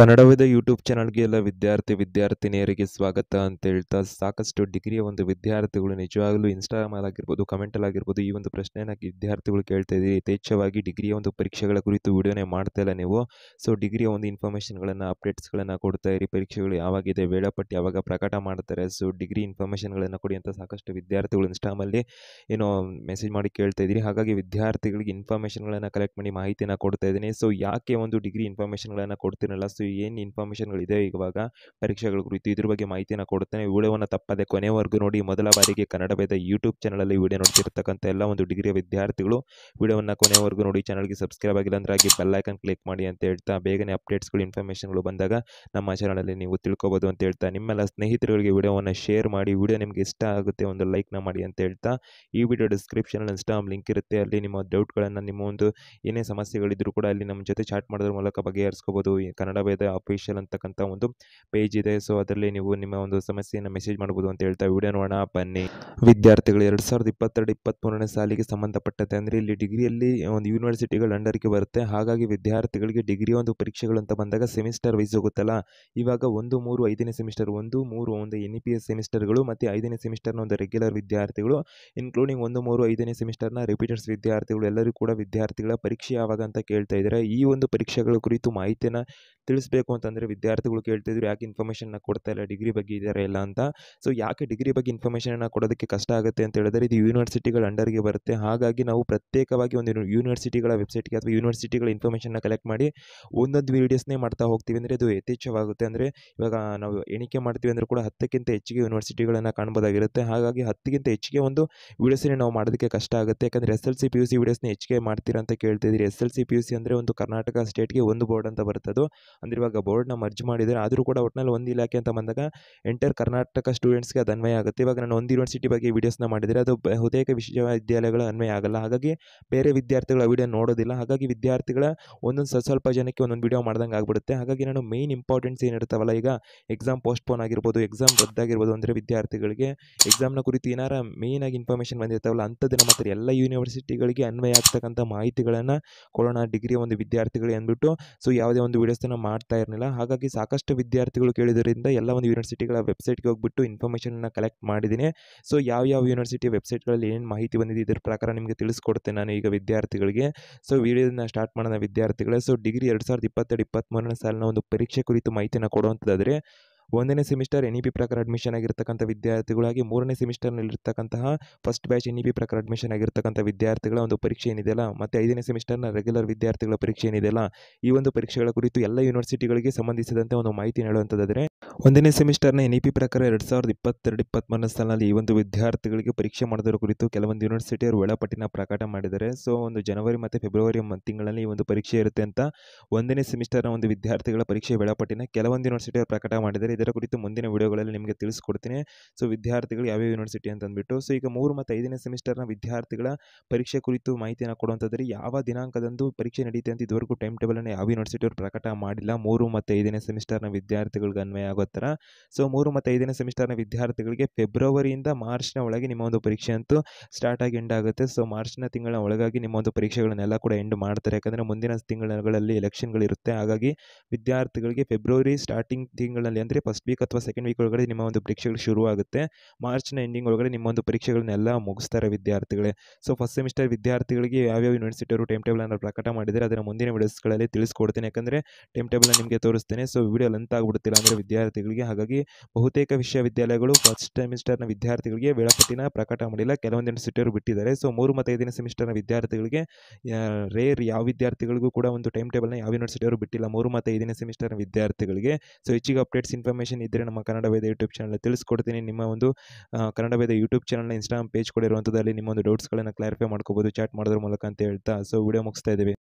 ಕನ್ನಡವಿದ YouTube ಚಾನಲ್ಗೆ ಎಲ್ಲ ವಿದ್ಯಾರ್ಥಿ ವಿದ್ಯಾರ್ಥಿನಿಯರಿಗೆ ಸ್ವಾಗತ ಅಂತ ಹೇಳ್ತಾ ಸಾಕಷ್ಟು ಡಿಗ್ರಿಯ ಒಂದು ವಿದ್ಯಾರ್ಥಿಗಳು ನಿಜವಾಗಲೂ ಇನ್ಸ್ಟಾಗ್ರಾಮಲ್ಲಿ ಆಗಿರ್ಬೋದು ಕಮೆಂಟಲ್ಲಿ ಆಗಿರ್ಬೋದು ಈ ಒಂದು ಪ್ರಶ್ನೆಯನ್ನು ವಿದ್ಯಾರ್ಥಿಗಳು ಕೇಳ್ತಾ ಇದ್ದೀರಿ ಯಥೇಚ್ಛವಾಗಿ ಡಿಗ್ರಿಯ ಒಂದು ಪರೀಕ್ಷೆಗಳ ಕುರಿತು ವಿಡಿಯೋನೇ ಮಾಡ್ತಾ ಇಲ್ಲ ನೀವು ಸೊ ಡಿಗ್ರಿಯ ಒಂದು ಇನ್ಫಾರ್ಮೇಷನ್ಗಳನ್ನು ಅಪ್ಡೇಟ್ಸ್ಗಳನ್ನು ಕೊಡ್ತಾ ಇರಿ ಪರೀಕ್ಷೆಗಳು ಯಾವಾಗಿದೆ ವೇಳಾಪಟ್ಟಿ ಯಾವಾಗ ಪ್ರಕಟ ಮಾಡ್ತಾರೆ ಸೊ ಡಿಗ್ರಿ ಇನ್ಫಾರ್ಮೇಷನ್ಗಳನ್ನು ಕೊಡಿ ಅಂತ ಸಾಕಷ್ಟು ವಿದ್ಯಾರ್ಥಿಗಳು ಇನ್ಸ್ಟಾಮಲ್ಲಿ ಏನೋ ಮೆಸೇಜ್ ಮಾಡಿ ಕೇಳ್ತಾ ಇದ್ದೀರಿ ಹಾಗಾಗಿ ವಿದ್ಯಾರ್ಥಿಗಳಿಗೆ ಇನ್ಫಾರ್ಮೇಷನ್ಗಳನ್ನು ಕಲೆಕ್ಟ್ ಮಾಡಿ ಮಾಹಿತಿಯನ್ನು ಕೊಡ್ತಾ ಇದ್ದೀನಿ ಸೊ ಯಾಕೆ ಒಂದು ಡಿಗ್ರಿ ಇನ್ಫಾರ್ಮೇಷನ್ಗಳನ್ನು ಕೊಡ್ತಿರಲ್ಲ ಸೊ ಏನು ಇನ್ಫಾರ್ಮೇಷನ್ಗಳಿದೆ ಇವಾಗ ಪರೀಕ್ಷೆಗಳ ಕುರಿತು ಇದ್ರ ಬಗ್ಗೆ ಮಾಹಿತಿಯನ್ನು ಕೊಡುತ್ತೇನೆ ವಿಡಿಯೋವನ್ನು ತಪ್ಪದೆ ಕೊನೆವರೆಗೂ ನೋಡಿ ಮೊದಲ ಬಾರಿಗೆ ಕನ್ನಡ ವೇದ ಯೂಟ್ಯೂಬ್ ಚಾನಲಲ್ಲಿ ವಿಡಿಯೋ ನೋಡ್ತಿರ್ತಕ್ಕಂಥ ಎಲ್ಲ ಒಂದು ಡಿಗ್ರಿಯ ವಿದ್ಯಾರ್ಥಿಗಳು ವಿಡಿಯೋವನ್ನು ಕೊನೆವರೆಗೂ ನೋಡಿ ಚಾನಲ್ಗೆ ಸಬ್ಸ್ಕ್ರೈಬ್ ಆಗಿಲ್ಲ ಅಂದ್ರೆ ಹಾಗೆ ಬೆಲ್ಲೈಕನ್ ಕ್ಲಿಕ್ ಮಾಡಿ ಅಂತ ಹೇಳ್ತಾ ಬೇಗನೆ ಅಪ್ಡೇಟ್ಸ್ಗಳು ಇನ್ಫಾರ್ಮೇಷನ್ಗಳು ಬಂದಾಗ ನಮ್ಮ ಚಾನಲಲ್ಲಿ ನೀವು ತಿಳ್ಕೊಬೋದು ಅಂತ ಹೇಳ್ತಾ ನಿಮ್ಮೆಲ್ಲ ಸ್ನೇಹಿತರುಗಳಿಗೆ ವಿಡಿಯೋವನ್ನು ಶೇರ್ ಮಾಡಿ ವಿಡಿಯೋ ನಿಮಗೆ ಇಷ್ಟ ಆಗುತ್ತೆ ಒಂದು ಲೈಕ್ನ ಮಾಡಿ ಅಂತ ಹೇಳ್ತಾ ಈ ವಿಡಿಯೋ ಡಿಸ್ಕ್ರಿಪ್ಷನಲ್ಲಿ ಇನ್ಸ್ಟಾಮ್ ಲಿಂಕ್ ಇರುತ್ತೆ ಅಲ್ಲಿ ನಿಮ್ಮ ಡೌಟ್ಗಳನ್ನು ನಿಮ್ಮ ಒಂದು ಏನೇ ಸಮಸ್ಯೆಗಳಿದ್ರು ಕೂಡ ಅಲ್ಲಿ ನಮ್ಮ ಜೊತೆ ಚಾಟ್ ಮಾಡೋದ್ರ ಮೂಲಕ ಬಗೆಹರಿಸ್ಕೋಬೋದು ಕನ್ನಡ ವೇದ ಅಫಿಷಿಯಲ್ ಅಂತಕ್ಕಂಥ ಒಂದು ಪೇಜ್ ಇದೆ ಸೊ ಅದರಲ್ಲಿ ನೀವು ನಿಮ್ಮ ಒಂದು ಸಮಸ್ಯೆಯನ್ನು ಮೆಸೇಜ್ ಮಾಡ್ಬೋದು ಅಂತ ಹೇಳ್ತಾ ವಿಡಿಯೋ ನೋಡೋಣ ಬನ್ನಿ ವಿದ್ಯಾರ್ಥಿಗಳು ಎರಡು ಸಾವಿರದ ಇಪ್ಪತ್ತೆರಡು ಇಪ್ಪತ್ತ್ಮೂರನೇ ಸಾಲಿಗೆ ಸಂಬಂಧಪಟ್ಟಂತೆ ಅಂದರೆ ಇಲ್ಲಿ ಡಿಗ್ರಿಯಲ್ಲಿ ಒಂದು ಯೂನಿವರ್ಸಿಟಿಗಳ ಅಂಡರ್ಗೆ ಬರುತ್ತೆ ಹಾಗಾಗಿ ವಿದ್ಯಾರ್ಥಿಗಳಿಗೆ ಡಿಗ್ರಿ ಒಂದು ಪರೀಕ್ಷೆಗಳು ಅಂತ ಬಂದಾಗ ಸೆಮಿಸ್ಟರ್ ವೈಸ್ ಹೋಗುತ್ತಲ್ಲ ಇವಾಗ ಒಂದು ಮೂರು ಐದನೇ ಸೆಮಿಸ್ಟರ್ ಒಂದು ಮೂರು ಒಂದು ಎನ್ ಪಿ ಎಸ್ ಸೆಮಿಸ್ಟರ್ಗಳು ಮತ್ತು ಐದನೇ ಸೆಮಿಸ್ಟರ್ನ ಒಂದು ರೆಗ್ಯುಲರ್ ವಿದ್ಯಾರ್ಥಿಗಳು ಇನ್ಕ್ಲೂಡಿಂಗ್ ಒಂದು ಮೂರು ಐದನೇ ಸೆಮಿಸ್ಟರ್ನ ರಿಪೀಟರ್ಸ್ ವಿದ್ಯಾರ್ಥಿಗಳು ಎಲ್ಲರೂ ಕೂಡ ವಿದ್ಯಾರ್ಥಿಗಳ ಪರೀಕ್ಷೆ ಯಾವಾಗ ಅಂತ ಕೇಳ್ತಾ ಇದ್ದಾರೆ ಈ ಒಂದು ಪರೀಕ್ಷೆಗಳ ಕುರಿತು ಮಾಹಿತಿಯನ್ನು ತಿಳಿಸ್ಬೇಕು ಅಂತಂದರೆ ವಿದ್ಯಾರ್ಥಿಗಳು ಕೇಳ್ತಿದ್ರು ಯಾಕೆ ಇನ್ಫಾರ್ಮೇಷನ್ನ ಕೊಡ್ತಾ ಇಲ್ಲ ಡಿಗ್ರಿ ಬಗ್ಗೆ ಇದ್ದಾರೆ ಇಲ್ಲ ಅಂತ ಸೊ ಯಾಕೆ ಡಿಗ್ರಿ ಬಗ್ಗೆ ಇನ್ಫಾರ್ಮೇಷನ್ನ ಕೊಡೋದಕ್ಕೆ ಕಷ್ಟ ಆಗುತ್ತೆ ಅಂತ ಹೇಳಿದ್ರೆ ಇದು ಯೂನಿವರ್ಸಿಟಿಗಳ ಅಂಡರ್ಗೆ ಬರುತ್ತೆ ಹಾಗಾಗಿ ನಾವು ಪ್ರತ್ಯೇಕವಾಗಿ ಒಂದು ಯೂನಿವರ್ಸಿಟಿಗಳ ವೆಬ್ಸೈಟ್ಗೆ ಅಥವಾ ಯೂನಿವರ್ಸಿಟಿಗಳ ಇನ್ಫಾರ್ಮೇಷನ್ನ ಕಲೆಕ್ಟ್ ಮಾಡಿ ಒಂದೊಂದು ವೀಡಿಯೋಸ್ನೇ ಮಾಡ್ತಾ ಹೋಗ್ತೀವಿ ಅಂದರೆ ಇದು ಯಥೇಚ್ಛವಾಗುತ್ತೆ ಅಂದರೆ ಇವಾಗ ನಾವು ಎಣಿಕೆ ಮಾಡ್ತೀವಿ ಅಂದರೆ ಕೂಡ ಹತ್ತಕ್ಕಿಂತ ಹೆಚ್ಚಿಗೆ ಯೂನಿವರ್ಸಿಟಿಗಳನ್ನು ಕಾಣ್ಬೋದಾಗಿರುತ್ತೆ ಹಾಗಾಗಿ ಹತ್ತಿಗಿಂತ ಹೆಚ್ಚಿಗೆ ಒಂದು ವೀಡಿಯೋಸನ್ನೇ ನಾವು ಮಾಡೋದಕ್ಕೆ ಕಷ್ಟ ಆಗುತ್ತೆ ಯಾಕಂದರೆ S L C P U C ವೀಡಿಯೋಸ್ನ ಹೆಚ್ಚಿಗೆ ಮಾಡ್ತೀರಾ ಅಂತ ಕೇಳ್ತಿದ್ದೀರಿ S L C P U C ಅಂದರೆ ಒಂದು ಕರ್ನಾಟಕ ಸ್ಟೇಟ್ಗೆ ಒಂದು ಬೋರ್ಡ್ ಅಂತ ಬರ್ತದೋ ಅಂದರೆ ಇವಾಗ ಬೋರ್ಡ್ನ ಮರ್ಜ್ ಮಾಡಿದರೆ ಆದರೂ ಕೂಡ ಒಟ್ನಲ್ಲಿ ಒಂದು ಇಲಾಖೆ ಅಂತ ಬಂದಾಗ ಎಂಟರ್ ಕರ್ನಾಟಕ ಸ್ಟೂಡೆಂಟ್ಸ್ಗೆ ಅದು ಅನ್ವಯ ಆಗುತ್ತೆ ಇವಾಗ ನಾನು ಒಂದು ಯೂನಿವರ್ಸಿಟಿ ಬಗ್ಗೆ ವಿಡಿಯೋಸ್ನ ಮಾಡಿದರೆ ಅದು ಬಹುತೇಕ ವಿಶ್ವವಿದ್ಯಾಲಯಗಳ ಅನ್ವಯ ಆಗಲ್ಲ ಹಾಗಾಗಿ ಬೇರೆ ವಿದ್ಯಾರ್ಥಿಗಳು ಆ ವಿಡಿಯೋ ನೋಡೋದಿಲ್ಲ ಹಾಗಾಗಿ ವಿದ್ಯಾರ್ಥಿಗಳ ಒಂದೊಂದು ಸ್ವಲ್ಪ ಜನಕ್ಕೆ ಒಂದೊಂದು ವಿಡಿಯೋ ಮಾಡ್ದಂಗೆ ಆಗ್ಬಿಡುತ್ತೆ ಹಾಗಾಗಿ ನಾನು ಮೇಯ್ನ್ ಇಂಪಾರ್ಟೆನ್ಸ್ ಏನಿರ್ತಾವಲ್ಲ ಈಗ ಎಕ್ಸಾಮ್ ಪೋಸ್ಟ್ಪೋನ್ ಆಗಿರ್ಬೋದು ಎಕ್ಸಾಮ್ ರದ್ದಾಗಿರ್ಬೋದು ಅಂದರೆ ವಿದ್ಯಾರ್ಥಿಗಳಿಗೆ ಎಕ್ಸಾಮ್ನ ಕುರಿತು ಏನಾರ ಆಗಿ ಇನ್ಫಾರ್ಮೇಷನ್ ಬಂದಿರ್ತಾವಲ್ಲ ಅಂಥದ್ದನ್ನು ಮಾತ್ರ ಎಲ್ಲ ಯೂನಿವರ್ಸಿಟಿಗಳಿಗೆ ಅನ್ವಯ ಆಗ್ತಕ್ಕಂಥ ಮಾಹಿತಿಗಳನ್ನು ಕೊಡೋಣ ಡಿಗ್ರಿ ಒಂದು ವಿದ್ಯಾರ್ಥಿಗಳಿಗೆ ಅಂದ್ಬಿಟ್ಟು ಸೊ ಯಾವುದೇ ಒಂದು ವಿಡಿಯೋಸ್ನ ಮಾಡ್ತಾ ಇರಲಿಲ್ಲ ಹಾಗಾಗಿ ಸಾಕಷ್ಟು ವಿದ್ಯಾರ್ಥಿಗಳು ಕೇಳಿದ್ರಿಂದ ಎಲ್ಲ ಒಂದು ಯೂನಿವರ್ಸಿಟಿಗಳ ವೆಬ್ಸೈಟ್ಗೆ ಹೋಗ್ಬಿಟ್ಟು ಇನ್ಫಾರ್ಮೇಷನನ್ನು ಕಲೆಕ್ಟ್ ಮಾಡಿದ್ದೀನಿ ಸೊ ಯಾವ ಯಾವ ಯೂನಿವರ್ಸಿಟಿ ವೆಬ್ಸೈಟ್ಗಳಲ್ಲಿ ಏನು ಮಾಹಿತಿ ಬಂದಿದೆ ಇದ್ರ ಪ್ರಕಾರ ನಿಮಗೆ ತಿಳಿಸ್ಕೊಡ್ತೇನೆ ನಾನು ಈಗ ವಿದ್ಯಾರ್ಥಿಗಳಿಗೆ ಸೊ ವಿಡಿಯೋದನ್ನ ಸ್ಟಾರ್ಟ್ ಮಾಡೋಣ ವಿದ್ಯಾರ್ಥಿಗಳೇ ಸೊ ಡಿಗ್ರಿ ಎರಡು ಸಾವಿರದ ಇಪ್ಪತ್ತೆರಡು ಇಪ್ಪತ್ತ್ಮೂರನೇ ಸಾಲಿನ ಒಂದು ಪರೀಕ್ಷೆ ಕುರಿತು ಮಾಹಿತಿಯನ್ನು ಕೊಡುವಂಥದ್ದಾದರೆ ಒಂದನೇ ಸೆಮಿಸ್ಟರ್ ಎನ್ ಇ ಪಿ ಪ್ರಕಾರ ಅಡ್ಮಿಷನ್ ಆಗಿರ್ತಕ್ಕಂಥ ವಿದ್ಯಾರ್ಥಿಗಳಾಗಿ ಮೂರನೇ ಸೆಮಿಸ್ಟರ್ನಲ್ಲಿರ್ತಕ್ಕಂತಹ first batch N E P ಪ್ರಕಾರ ಅಡ್ಮಿಷನ್ ಆಗಿರ್ತಕ್ಕಂಥ ವಿದ್ಯಾರ್ಥಿಗಳ ಒಂದು ಪರೀಕ್ಷೆ ಏನಿದೆಯಲ್ಲ ಮತ್ತು ಐದನೇ ಸೆಮಿಸ್ಟರ್ನ ರೆಗ್ಯುಲರ್ ವಿದ್ಯಾರ್ಥಿಗಳ ಪರೀಕ್ಷೆ ಏನಿದೆಯಲ್ಲ ಈ ಒಂದು ಪರೀಕ್ಷೆಗಳ ಕುರಿತು ಎಲ್ಲ ಯೂನಿವರ್ಸಿಟಿಗಳಿಗೆ ಸಂಬಂಧಿಸಿದಂತೆ ಒಂದು ಮಾಹಿತಿ ಹೇಳುವಂಥದ್ದಾದರೆ ಒಂದನೇ ಸೆಮಿಸ್ಟರ್ನ ಎನ್ ಇ ಪಿ ಪ್ರಕಾರ ಎರಡು ಸಾವಿರದ ಇಪ್ಪತ್ತೆರಡು ಇಪ್ಪತ್ತ್ಮೂರನೇ ಸಾಲಿನಲ್ಲಿ ಈ ಒಂದು ವಿದ್ಯಾರ್ಥಿಗಳಿಗೆ ಪರೀಕ್ಷೆ ಮಾಡೋದ್ರ ಕುರಿತು ಕೆಲವೊಂದು ಯೂನಿವರ್ಸಿಟಿಯವರು ವೇಳಾಪಟ್ಟಿನ ಪ್ರಕಟ ಮಾಡಿದ್ದಾರೆ ಸೊ ಒಂದು ಜನವರಿ ಮತ್ತು ಫೆಬ್ರವರಿ ತಿಂಗಳಲ್ಲಿ ಈ ಒಂದು ಪರೀಕ್ಷೆ ಇರುತ್ತೆ ಅಂತ ಒಂದನೇ ಸೆಮಿಸ್ಟರ್ನ ಒಂದು ವಿದ್ಯಾರ್ಥಿಗಳ ಪರೀಕ್ಷೆ ವೇಳಾಪಟ್ಟಿನ ಕೆಲವೊಂದು ಯೂನಿವರ್ಸಿಟಿಯವರು ಪ್ರಕಟ ಮಾಡಿದರೆ ಇದರ ಕುರಿತು ಮುಂದಿನ ವಿಡಿಯೋಗಳಲ್ಲಿ ನಿಮಗೆ ತಿಳಿಸ್ಕೊಡ್ತೀನಿ ಸೊ ವಿದ್ಯಾರ್ಥಿಗಳು ಯಾವ್ಯಾವ ಯೂನಿವರ್ಸಿಟಿ ಅಂತ ಅಂದ್ಬಿಟ್ಟು ಸೊ ಈಗ ಮೂರು ಮತ್ತು ಐದನೇ ಸೆಮಿಸ್ಟರ್ನ ವಿದ್ಯಾರ್ಥಿಗಳ ಪರೀಕ್ಷೆ ಕುರಿತು ಮಾಹಿತಿಯನ್ನು ಕೊಡುವಂಥದ್ದರೆ ಯಾವ ದಿನಾಂಕದಂದು ಪರೀಕ್ಷೆ ನಡೆಯುತ್ತೆ ಅಂತ ಇದುವರೆಗೂ ಟೈಮ್ ಟೇಬಲನ್ನು ಯಾವ ಅವರು ಪ್ರಕಟ ಮಾಡಿಲ್ಲ ಮೂರು ಮತ್ತು ಐದನೇ ಸೆಮಿಸ್ಟರ್ನ ವಿದ್ಯಾರ್ಥಿಗಳಿಗೆ ಅನ್ವಯ ಆಗೋ ಥರ ಸೊ ಮೂರು ಮತ್ತು ಐದನೇ ಸೆಮಿಸ್ಟರ್ನ ವಿದ್ಯಾರ್ಥಿಗಳಿಗೆ ಫೆಬ್ರವರಿಯಿಂದ ಮಾರ್ಚ್ನ ಒಳಗೆ ನಿಮ್ಮ ಒಂದು ಪರೀಕ್ಷೆ ಅಂತೂ ಸ್ಟಾರ್ಟ್ ಆಗಿ ಎಂಡ್ ಆಗುತ್ತೆ ಸೊ ಮಾರ್ಚ್ನ ತಿಂಗಳ ಒಳಗಾಗಿ ನಿಮ್ಮ ಒಂದು ಪರೀಕ್ಷೆಗಳನ್ನೆಲ್ಲ ಕೂಡ ಎಂಡ್ ಮಾಡ್ತಾರೆ ಯಾಕಂದರೆ ಮುಂದಿನ ತಿಂಗಳಲ್ಲಿ ಎಲೆಕ್ಷನ್ಗಳಿರುತ್ತೆ ಹಾಗಾಗಿ ವಿದ್ಯಾರ್ಥಿಗಳಿಗೆ ಫೆಬ್ರವರಿ ಸ್ಟಾರ್ಟಿಂಗ್ ತಿಂಗಳಲ್ಲಿ ಅಂದರೆ ಫಸ್ಟ್ ವೀಕ್ ಅಥವಾ ಸೆಕೆಂಡ್ ವೀಕ್ ಒಳಗಡೆ ನಿಮ್ಮ ಒಂದು ಪರೀಕ್ಷೆಗಳು ಶುರುವಾಗುತ್ತೆ ಮಾರ್ಚ್ನ ಎಂಡಿಂಗ್ ಒಳಗಡೆ ನಿಮ್ಮ ಒಂದು ಪರೀಕ್ಷೆಗಳನ್ನೆಲ್ಲ ಮುಗಿಸ್ತಾರೆ ವಿದ್ಯಾರ್ಥಿಗಳೇ ಸೊ ಫಸ್ಟ್ ಸೆಮಿಸ್ಟರ್ ವಿದ್ಯಾರ್ಥಿಗಳಿಗೆ ಯಾವ್ಯಾವ ಯೂನಿವರ್ಸಿಟಿಯವರು ಟೈಮ್ ಟೇಬಲನ್ನು ಪ್ರಕಟ ಮಾಡಿದರೆ ಅದನ್ನು ಮುಂದಿನ ವಿಡಿಯೋಸ್ಗಳಲ್ಲಿ ತಿಳಿಸ್ಕೊಡ್ತೇನೆ ಯಾಕಂದರೆ ಟೈಮ್ ಟೇಬಲ್ನ ನಿಮಗೆ ತೋರಿಸ್ತೇನೆ ಸೊ ವಿಡಿಯೋ ಲೆಂತ್ ಆಗಿಬಿಡುತ್ತಿಲ್ಲ ಅಂದರೆ ವಿದ್ಯಾರ್ಥಿಗಳಿಗೆ ಹಾಗಾಗಿ ಬಹುತೇಕ ವಿಶ್ವವಿದ್ಯಾಲಯಗಳು ಫಸ್ಟ್ ಸೆಮಿಸ್ಟರ್ನ ವಿದ್ಯಾರ್ಥಿಗಳಿಗೆ ವೇಳಾಪಟ್ಟಿನ ಪ್ರಕಟ ಮಾಡಿಲ್ಲ ಕೆಲವೊಂದು ಯೂನಿವರ್ಸಿಟಿಯವರು ಬಿಟ್ಟಿದ್ದಾರೆ ಸೊ ಮೂರು ಮತ್ತು ಐದನೇ ಸೆಮಿಸ್ಟರ್ನ ವಿದ್ಯಾರ್ಥಿಗಳಿಗೆ ರೇರ್ ಯಾವ ವಿದ್ಯಾರ್ಥಿಗಳಿಗೂ ಕೂಡ ಒಂದು ಟೈಮ್ ಟೇಬಲ್ನ ಯಾವ ಯೂನಿವರ್ಸಿಟಿಯವರು ಬಿಟ್ಟಿಲ್ಲ ಮೂರು ಮತ್ತು ಐದನೇ ಸೆಮಿಸ್ಟರ್ನ ವಿದ್ಯಾರ್ಥಿಗಳಿಗೆ ಸೊ ಹೆಚ್ಚಿಗೆ ಅಪ್ಡೇಟ್ಸ್ ಇನ್ಫಾರ್ಮೇಷನ್ ಇನ್ಫಾರ್ಮೇಷನ್ ಇದ್ದರೆ ನಮ್ಮ ಕನ್ನಡ ವೇದ ಯೂಟ್ಯೂಬ್ ಚಾನಲ್ ತಿಳಿಸ್ಕೊಡ್ತೀನಿ ನಿಮ್ಮ ಒಂದು Kannada Veda YouTube channel Instagram page ಕೊಡಿರುವಂಥದ್ದಲ್ಲಿ ನಿಮ್ಮ ಒಂದು ಡೌಟ್ಸ್ಗಳನ್ನು ಕ್ಲಾರಿಫೈ ಮಾಡ್ಕೋಬೋದು ಚಾಟ್ ಮಾಡೋದ್ರ ಮೂಲಕ ಅಂತ ಹೇಳ್ತಾ ಸೊ ವಿಡಿಯೋ ಮುಗಿಸ್ತಾ ಇದ್ದೀವಿ